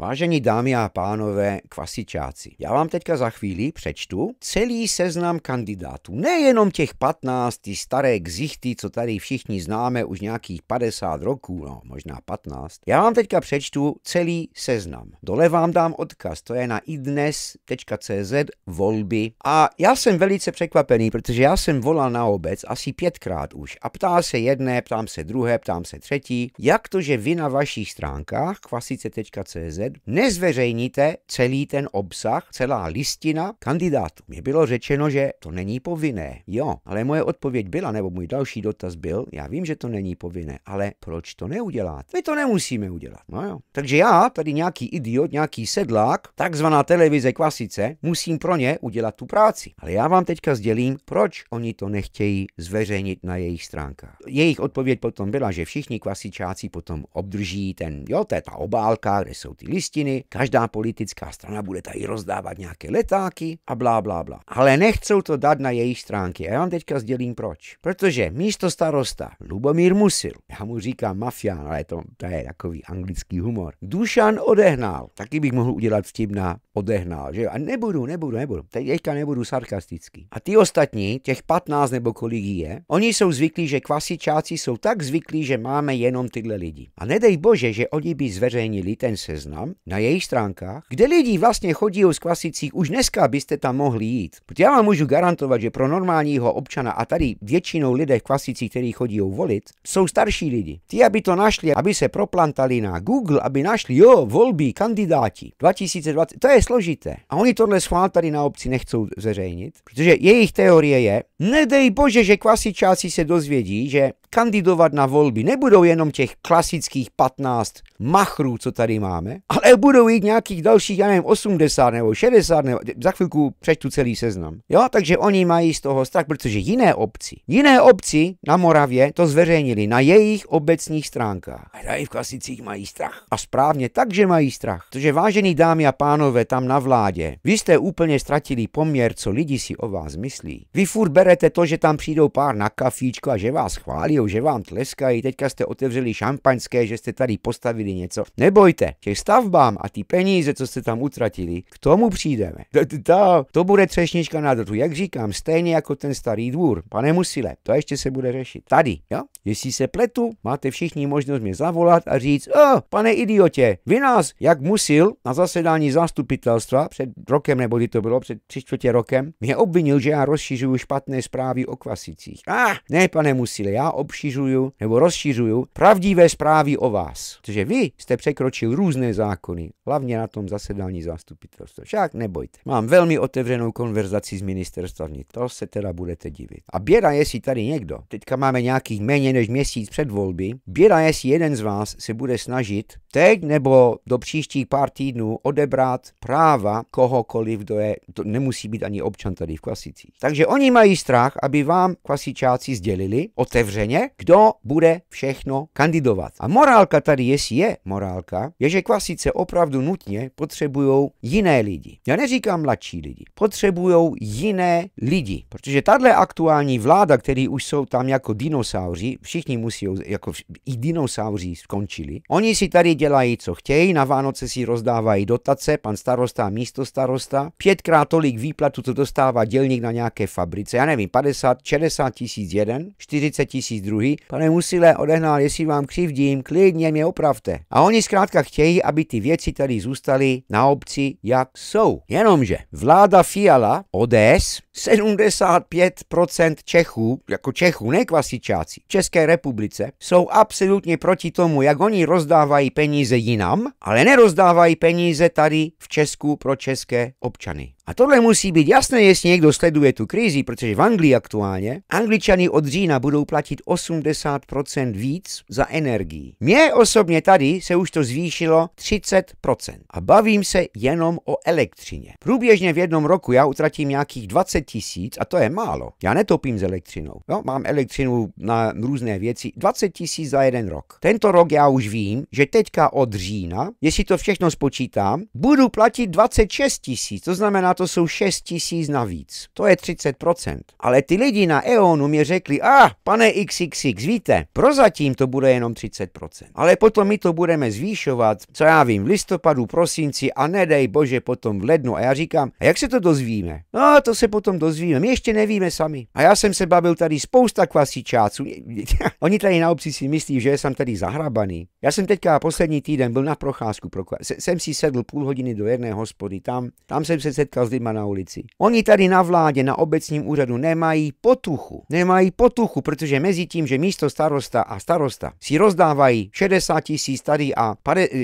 Vážení dámy a pánové kvasičáci, já vám teďka za chvíli přečtu celý seznam kandidátů. Nejenom těch 15, ty staré gzichty, co tady všichni známe už nějakých 50 roků, no možná 15. Já vám teďka přečtu celý seznam. Dole vám dám odkaz, to je na idnes.cz volby. A já jsem velice překvapený, protože já jsem volal na obec asi pětkrát už a ptá se jedné, ptám se druhé, ptám se třetí, jak to, že vy na vašich stránkách kvasice.cz svět, nezveřejníte celý ten obsah, celá listina kandidátů. Mně bylo řečeno, že to není povinné. Jo, ale moje odpověď byla, nebo můj další dotaz byl, já vím, že to není povinné, ale proč to neudělat? My to nemusíme udělat. No jo. Takže já, tady nějaký idiot, nějaký sedlák, takzvaná televize kvasice, musím pro ně udělat tu práci. Ale já vám teďka sdělím, proč oni to nechtějí zveřejnit na jejich stránkách. Jejich odpověď potom byla, že všichni kvasičáci potom obdrží ten, jo, to je ta obálka, kde jsou ty listiny, každá politická strana bude tady rozdávat nějaké letáky a blá, blá, blá. Ale nechcou to dát na jejich stránky a já vám teďka sdělím proč. Protože místo starosta Lubomír Musil, já mu říkám mafián, ale to, to je takový anglický humor, Dušan odehnal. Taky bych mohl udělat vtip na odehnal, že A nebudu, nebudu, nebudu. Teďka nebudu sarkastický. A ty ostatní, těch 15 nebo kolik je, oni jsou zvyklí, že kvasičáci jsou tak zvyklí, že máme jenom tyhle lidi. A nedej bože, že oni by zveřejnili ten seznam, Instagram na jejich stránkách, kde lidi vlastně chodí z klasicích, už dneska byste tam mohli jít. Protože já vám můžu garantovat, že pro normálního občana a tady většinou lidé v klasicích, který chodí volit, jsou starší lidi. Ti, aby to našli, aby se proplantali na Google, aby našli, jo, volby, kandidáti 2020, to je složité. A oni tohle schvál tady na obci nechcou zveřejnit, protože jejich teorie je, nedej bože, že klasičáci se dozvědí, že kandidovat na volby. Nebudou jenom těch klasických 15 machrů, co tady máme, ale budou i nějakých dalších, já nevím, 80 nebo 60, nebo za chvilku přečtu celý seznam. Jo, takže oni mají z toho strach, protože jiné obci, jiné obci na Moravě to zveřejnili na jejich obecních stránkách. A tady v klasicích mají strach. A správně, takže mají strach. Protože vážený dámy a pánové tam na vládě, vy jste úplně ztratili poměr, co lidi si o vás myslí. Vy furt berete to, že tam přijdou pár na kafíčko a že vás chválí, oceňují, že vám tleskají, teďka jste otevřeli šampaňské, že jste tady postavili něco. Nebojte, těch stavbám a ty peníze, co jste tam utratili, k tomu přijdeme. To bude třešnička na dotu, jak říkám, stejně jako ten starý dvůr. Pane Musile, to ještě se bude řešit. Tady, jo? Jestli se pletu, máte všichni možnost mě zavolat a říct, o, pane idiotě, vy nás, jak musil, na zasedání zastupitelstva před rokem, nebo kdy to bylo, před tři čtvrtě rokem, mě obvinil, že já rozšiřuju špatné zprávy o kvasicích. Ah, ne, pane Musile, já ob obšiřuju nebo rozšiřuju pravdivé zprávy o vás. Protože vy jste překročil různé zákony, hlavně na tom zasedání zastupitelstva. Však nebojte. Mám velmi otevřenou konverzaci s ministerstva To se teda budete divit. A běda, jestli tady někdo, teďka máme nějakých méně než měsíc před volby, běda, jestli jeden z vás se bude snažit teď nebo do příštích pár týdnů odebrat práva kohokoliv, kdo je, to nemusí být ani občan tady v Klasicích. Takže oni mají strach, aby vám klasičáci sdělili otevřeně, je, kdo bude všechno kandidovat. A morálka tady, jestli je morálka, je, že kvasice opravdu nutně potřebují jiné lidi. Já neříkám mladší lidi, potřebují jiné lidi, protože tahle aktuální vláda, který už jsou tam jako dinosauři, všichni musí, jako i dinosauři skončili, oni si tady dělají, co chtějí, na Vánoce si rozdávají dotace, pan starosta, místo starosta, pětkrát tolik výplatu, co dostává dělník na nějaké fabrice, já nevím, 50, 60 tisíc jeden, 40 tisíc druhý, pane Musile, odehnal, jestli vám křivdím, klidně mě opravte. A oni zkrátka chtějí, aby ty věci tady zůstaly na obci, jak jsou. Jenomže vláda Fiala, ODS, 75% Čechů, jako Čechů, ne kvasičáci, v České republice, jsou absolutně proti tomu, jak oni rozdávají peníze jinam, ale nerozdávají peníze tady v Česku pro české občany. A tohle musí být jasné, jestli někdo sleduje tu krizi, protože v Anglii aktuálně Angličani od října budou platit 80% víc za energii. Mně osobně tady se už to zvýšilo 30% a bavím se jenom o elektřině. Průběžně v jednom roku já utratím nějakých 20 tisíc, a to je málo, já netopím s elektřinou, jo, mám elektřinu na různé věci, 20 tisíc za jeden rok. Tento rok já už vím, že teďka od října, jestli to všechno spočítám, budu platit 26 tisíc, to znamená, to jsou 6 tisíc navíc, to je 30%. Ale ty lidi na EONu mě řekli, a ah, pane XXX, víte, prozatím to bude jenom 30%, ale potom my to budeme zvýšovat, co já vím, v listopadu, prosinci a nedej bože potom v lednu. A já říkám, a jak se to dozvíme? No, to se potom dozvíme. My ještě nevíme sami. A já jsem se bavil tady spousta kvasičáců. Oni tady na obci si myslí, že jsem tady zahrabaný. Já jsem teďka poslední týden byl na procházku. Pro... Jsem si sedl půl hodiny do jedné hospody. Tam, tam jsem se setkal s lidma na ulici. Oni tady na vládě, na obecním úřadu nemají potuchu. Nemají potuchu, protože mezi tím, že místo starosta a starosta si rozdávají 60 tisíc tady a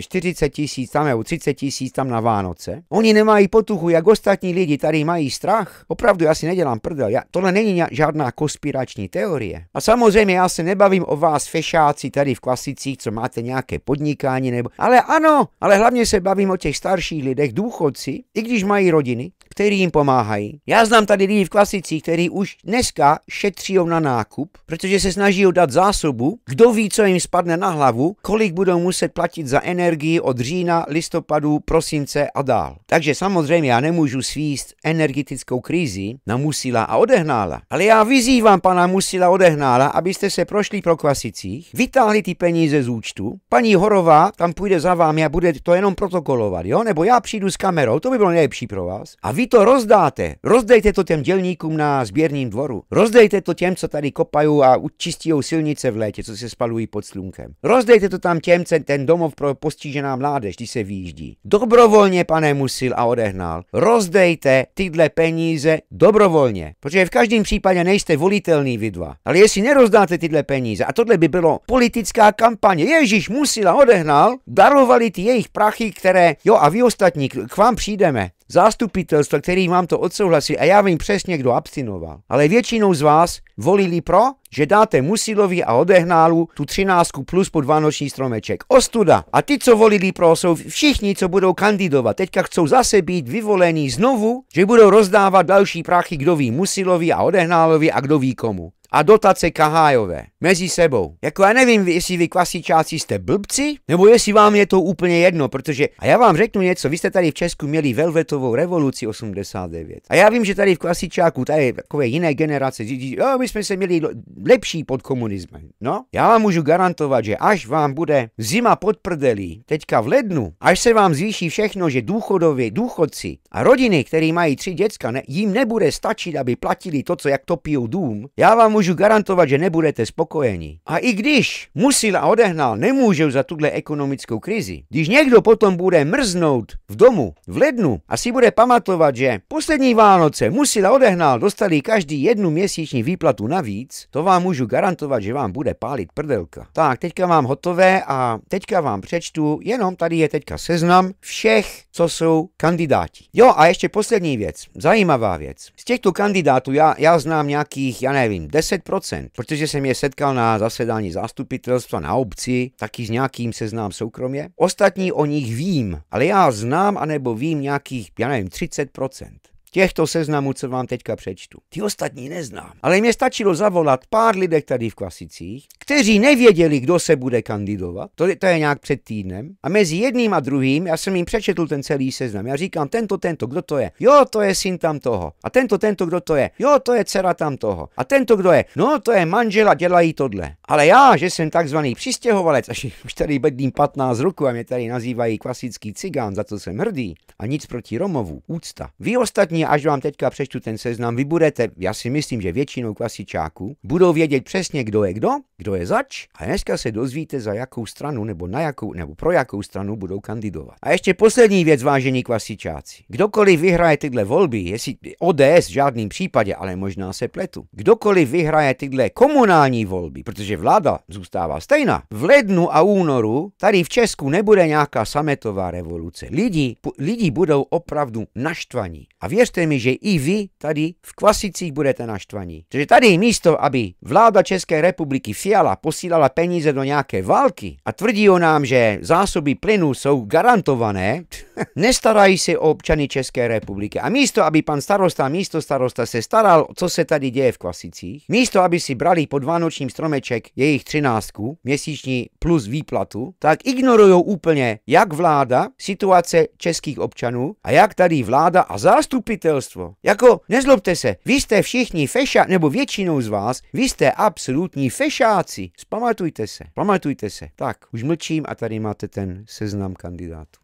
40 tisíc tam nebo 30 tisíc tam na Vánoce, oni nemají potuchu, jak ostatní lidi tady mají strach. Opravdu opravdu, já si nedělám prdel. Já, tohle není žádná konspirační teorie. A samozřejmě já se nebavím o vás fešáci tady v klasicích, co máte nějaké podnikání nebo... Ale ano, ale hlavně se bavím o těch starších lidech, důchodci, i když mají rodiny, který jim pomáhají. Já znám tady lidi v klasicích, kteří už dneska šetří na nákup, protože se snaží dát zásobu, kdo ví, co jim spadne na hlavu, kolik budou muset platit za energii od října, listopadu, prosince a dál. Takže samozřejmě já nemůžu svíst energetickou krizi na Musila a Odehnála. Ale já vyzývám pana Musila Odehnála, abyste se prošli pro klasicích, vytáhli ty peníze z účtu, paní Horová tam půjde za vámi a bude to jenom protokolovat, jo? Nebo já přijdu s kamerou, to by bylo nejlepší pro vás. A vy vy to rozdáte, rozdejte to těm dělníkům na sběrním dvoru, rozdejte to těm, co tady kopají a učistí silnice v létě, co se spalují pod slunkem. Rozdejte to tam těm, co ten domov pro postižená mládež, když se výjíždí. Dobrovolně, pane Musil a odehnal, rozdejte tyhle peníze dobrovolně, protože v každém případě nejste volitelný vy dva. Ale jestli nerozdáte tyhle peníze, a tohle by bylo politická kampaně, Ježíš Musil a odehnal, darovali ty jejich prachy, které, jo a vy ostatní, k vám přijdeme zástupitelstva, který vám to odsouhlasí, a já vím přesně, kdo abstinoval. Ale většinou z vás volili pro, že dáte Musilovi a odehnálu tu třináctku plus pod vánoční stromeček. Ostuda. A ty, co volili pro, jsou všichni, co budou kandidovat. Teďka chcou zase být vyvolení znovu, že budou rozdávat další prachy, kdo ví Musilovi a odehnálovi a kdo ví komu a dotace Kahájové mezi sebou. Jako já nevím, jestli vy klasičáci jste blbci, nebo jestli vám je to úplně jedno, protože a já vám řeknu něco, vy jste tady v Česku měli velvetovou revoluci 89. A já vím, že tady v klasičáku, tady takové jiné generace, jo, my jsme se měli lepší pod komunismem. No, já vám můžu garantovat, že až vám bude zima pod prdelí, teďka v lednu, až se vám zvýší všechno, že důchodově, důchodci a rodiny, které mají tři děcka, ne, jim nebude stačit, aby platili to, co jak topí dům, já vám můžu můžu garantovat, že nebudete spokojeni. A i když musil a odehnal nemůžou za tuhle ekonomickou krizi, když někdo potom bude mrznout v domu v lednu a si bude pamatovat, že poslední Vánoce musil a odehnal dostali každý jednu měsíční výplatu navíc, to vám můžu garantovat, že vám bude pálit prdelka. Tak, teďka mám hotové a teďka vám přečtu, jenom tady je teďka seznam všech, co jsou kandidáti. Jo a ještě poslední věc, zajímavá věc. Z těchto kandidátů já, já znám nějakých, já nevím, 10 10%, protože jsem je setkal na zasedání zastupitelstva na obci, taky s nějakým seznám soukromě. Ostatní o nich vím, ale já znám anebo vím nějakých, já nevím, 30%. Těchto seznamů, co vám teďka přečtu. Ty ostatní neznám, ale mě stačilo zavolat pár lidek tady v Klasicích, kteří nevěděli, kdo se bude kandidovat. To, to je nějak před týdnem. A mezi jedním a druhým, já jsem jim přečetl ten celý seznam. Já říkám, tento, tento, kdo to je? Jo, to je syn tam toho. A tento, tento, kdo to je? Jo, to je dcera tam toho. A tento, kdo je? No, to je manžela, dělají tohle. Ale já, že jsem takzvaný přistěhovalec, až už tady bedním 15 roku a mě tady nazývají klasický cigán, za co jsem hrdý. A nic proti Romovu, úcta. Vy ostatní až vám teďka přečtu ten seznam, vy budete, já si myslím, že většinou klasičáků, budou vědět přesně, kdo je kdo, kdo je zač a dneska se dozvíte, za jakou stranu nebo na jakou, nebo pro jakou stranu budou kandidovat. A ještě poslední věc, vážení klasičáci. Kdokoliv vyhraje tyhle volby, jestli ODS v žádném případě, ale možná se pletu. Kdokoliv vyhraje tyhle komunální volby, protože vláda zůstává stejná. V lednu a únoru tady v Česku nebude nějaká sametová revoluce. Lidi, lidi budou opravdu naštvaní. A věř věřte mi, že i vy tady v Kvasicích budete naštvaní. Takže tady místo, aby vláda České republiky Fiala posílala peníze do nějaké války a tvrdí o nám, že zásoby plynu jsou garantované, nestarají se o občany České republiky. A místo, aby pan starosta, místo starosta se staral, co se tady děje v Kvasicích, místo, aby si brali pod vánočním stromeček jejich třináctku, měsíční plus výplatu, tak ignorují úplně, jak vláda situace českých občanů a jak tady vláda a zástupy zastupitelstvo. Jako, nezlobte se, vy jste všichni feša, nebo většinou z vás, vy jste absolutní fešáci. Spamatujte se, pamatujte se. Tak, už mlčím a tady máte ten seznam kandidátů.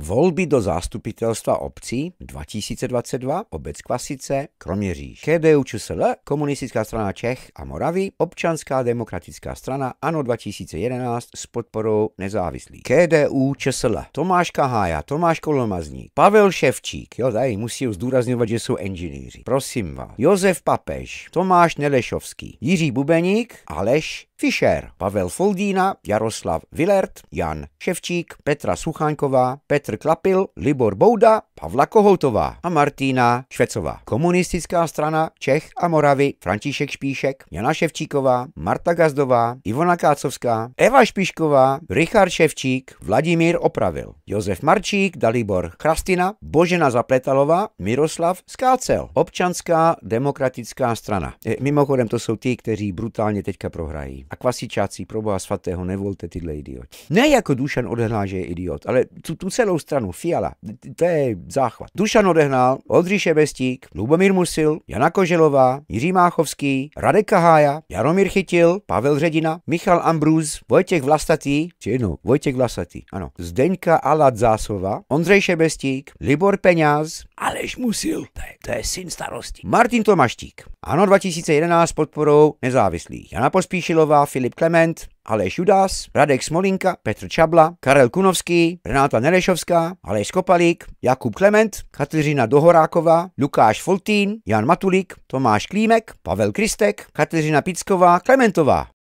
Volby do zástupitelstva obcí 2022, obec Kvasice, Kroměříž. KDU ČSL, Komunistická strana Čech a Moravy, Občanská demokratická strana ANO 2011 s podporou nezávislých. KDU ČSL, Tomáš Kahája, Tomáš Kolomazník, Pavel Ševčík, jo, tady musí zdůrazňovat, že jsou inženýři. Prosím vás. Josef Papež, Tomáš Nelešovský, Jiří Bubeník, Aleš Fischer, Pavel Foldína, Jaroslav Vilert, Jan Ševčík, Petra Suchánková, Petr Klapil, Libor Bouda, Pavla Kohoutová a Martina Švecová. Komunistická strana Čech a Moravy, František Špíšek, Jana Ševčíková, Marta Gazdová, Ivona Kácovská, Eva Špišková, Richard Ševčík, Vladimír Opravil, Josef Marčík, Dalibor Krastina, Božena Zapletalová, Miroslav Skácel, Občanská demokratická strana. E, mimochodem to jsou ti, kteří brutálně teďka prohrají. A kvasičáci, pro boha svatého, nevolte tyhle idioti. Ne jako Dušan odehnal, že je idiot, ale tu, tu celou stranu, Fiala, to je záchvat. Dušan odehnal, Oldřich Šebestík, Lubomír Musil, Jana Koželová, Jiří Máchovský, Radek Kahája, Jaromír Chytil, Pavel Ředina, Michal Ambrus, Vojtěch Vlastatý, či jednou, Vojtěch Vlastatý, ano, Zdeňka Aladzásova, Ondřej Šebestík, Libor Peňáz, Aleš Musil. To je, to je syn starosti. Martin Tomaštík. Ano 2011 s podporou nezávislých. Jana Pospíšilová, Filip Klement, Aleš Judas, Radek Smolinka, Petr Čabla, Karel Kunovský, Renáta Nerešovská, Aleš Skopalík, Jakub Klement, Kateřina Dohoráková, Lukáš Foltín, Jan Matulík, Tomáš Klímek, Pavel Kristek, Kateřina Picková, Klementová.